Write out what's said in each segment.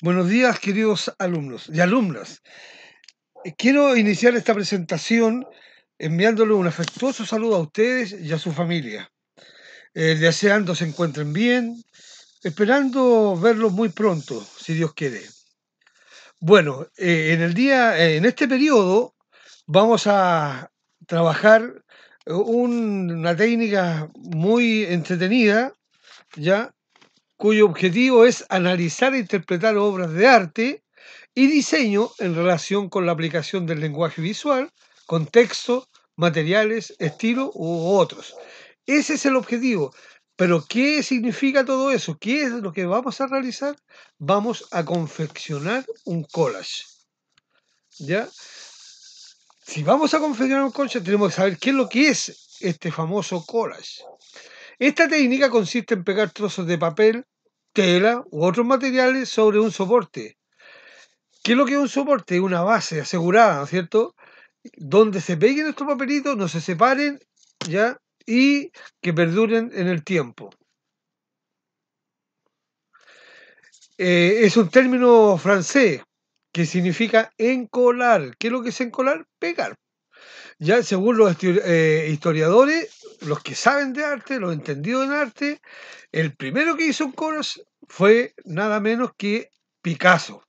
Buenos días, queridos alumnos y alumnas. Eh, quiero iniciar esta presentación enviándoles un afectuoso saludo a ustedes y a su familia. Eh, deseando se encuentren bien, esperando verlos muy pronto, si Dios quiere. Bueno, eh, en el día, eh, en este periodo, vamos a trabajar una técnica muy entretenida, ya cuyo objetivo es analizar e interpretar obras de arte y diseño en relación con la aplicación del lenguaje visual, contexto, materiales, estilo u otros. Ese es el objetivo. Pero ¿qué significa todo eso? ¿Qué es lo que vamos a realizar? Vamos a confeccionar un collage. ¿Ya? Si vamos a confeccionar un collage, tenemos que saber qué es lo que es este famoso collage. Esta técnica consiste en pegar trozos de papel, tela u otros materiales sobre un soporte. ¿Qué es lo que es un soporte? Una base asegurada, cierto? Donde se peguen estos papelitos, no se separen, ¿ya? Y que perduren en el tiempo. Eh, es un término francés que significa encolar. ¿Qué es lo que es encolar? Pegar. Ya según los eh, historiadores, los que saben de arte, los entendidos en arte, el primero que hizo un collage fue nada menos que Picasso.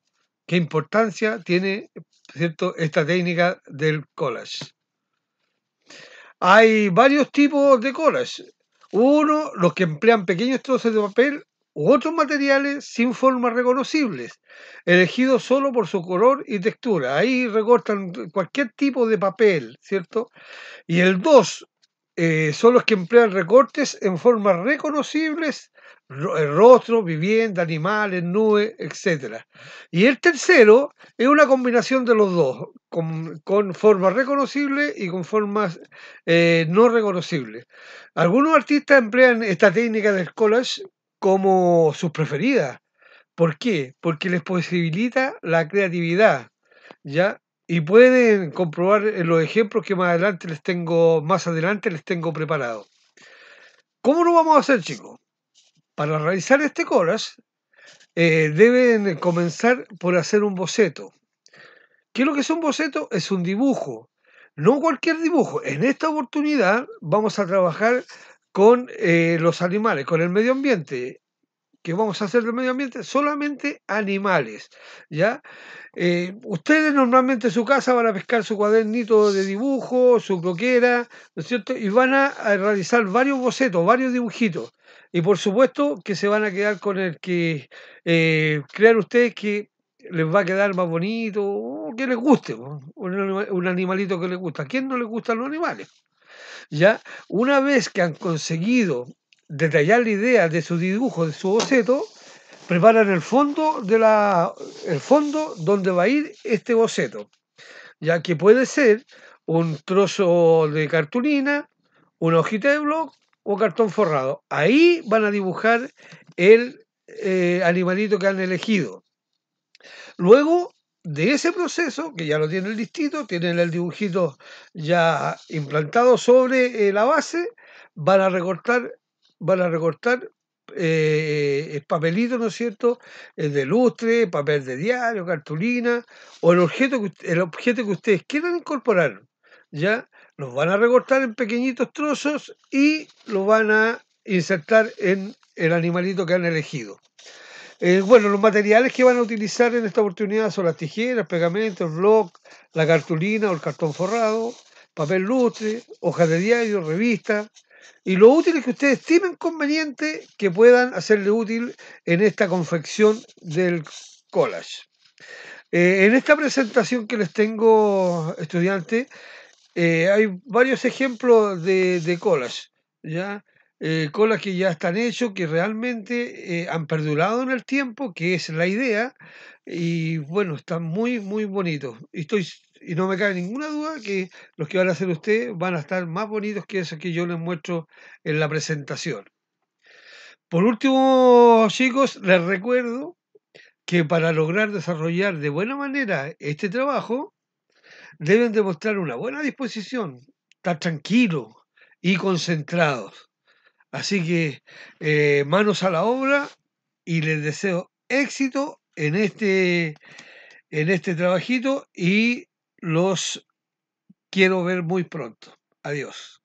¿Qué importancia tiene cierto, esta técnica del collage? Hay varios tipos de collage. Uno, los que emplean pequeños trozos de papel u otros materiales sin formas reconocibles, elegidos solo por su color y textura. Ahí recortan cualquier tipo de papel, ¿cierto? Y el dos, eh, son los que emplean recortes en formas reconocibles, eh, rostro, vivienda, animales, nubes, etc. Y el tercero es una combinación de los dos, con, formas reconocibles y con formas eh, no reconocibles. Algunos artistas emplean esta técnica del collage como sus preferidas. ¿Por qué? Porque les posibilita la creatividad, ¿ya? y pueden comprobar en eh, los ejemplos que más adelante les tengo, más adelante les tengo preparado. ¿Cómo lo vamos a hacer, chicos? Para realizar este collage, eh, deben comenzar por hacer un boceto. ¿Qué es lo que es un boceto? Es un dibujo. No cualquier dibujo. En esta oportunidad vamos a trabajar con eh, los animales, con el medio ambiente que vamos a hacer del medio ambiente, solamente animales. ¿ya? Eh, ustedes normalmente en su casa van a pescar su cuadernito de dibujo, su croquera, ¿no es cierto? Y van a, realizar varios bocetos, varios dibujitos. Y por supuesto que se van a quedar con el que eh, crean ustedes que les va a quedar más bonito, que les guste, un, animalito que les gusta. ¿A quién no le gustan los animales? Ya, una vez que han conseguido detallar la idea de su dibujo, de su boceto, preparan el fondo, de la, el fondo donde va a ir este boceto, ya que puede ser un trozo de cartulina, un hojita de blog o cartón forrado. Ahí van a dibujar el eh, animalito que han elegido. Luego de ese proceso, que ya lo tienen listito, tienen el dibujito ya implantado sobre eh, la base, van a recortar van a recortar eh, el papelito, ¿no es cierto?, el de lustre, papel de diario, cartulina, o el objeto, que, el objeto que ustedes quieran incorporar, ¿ya? Los van a recortar en pequeñitos trozos y los van a insertar en el animalito que han elegido. Eh, bueno, los materiales que van a utilizar en esta oportunidad son las tijeras, pegamentos, bloc, la cartulina o el cartón forrado, papel lustre, hojas de diario, revistas, y lo útil es que ustedes estimen conveniente que puedan hacerle útil en esta confección del collage. Eh, en esta presentación que les tengo, estudiante eh, hay varios ejemplos de, collage. ¿ya? Eh, colas que ya están hechos, que realmente eh, han perdurado en el tiempo, que es la idea, y bueno, están muy, muy bonitos. Y, estoy, y no me cae ninguna duda que los que van a hacer ustedes van a estar más bonitos que esos que yo les muestro en la presentación. Por último, chicos, les recuerdo que para lograr desarrollar de buena manera este trabajo, deben demostrar una buena disposición, estar tranquilos y concentrados Así que eh, manos a la obra y les deseo éxito en este, en este trabajito y los quiero ver muy pronto. Adiós.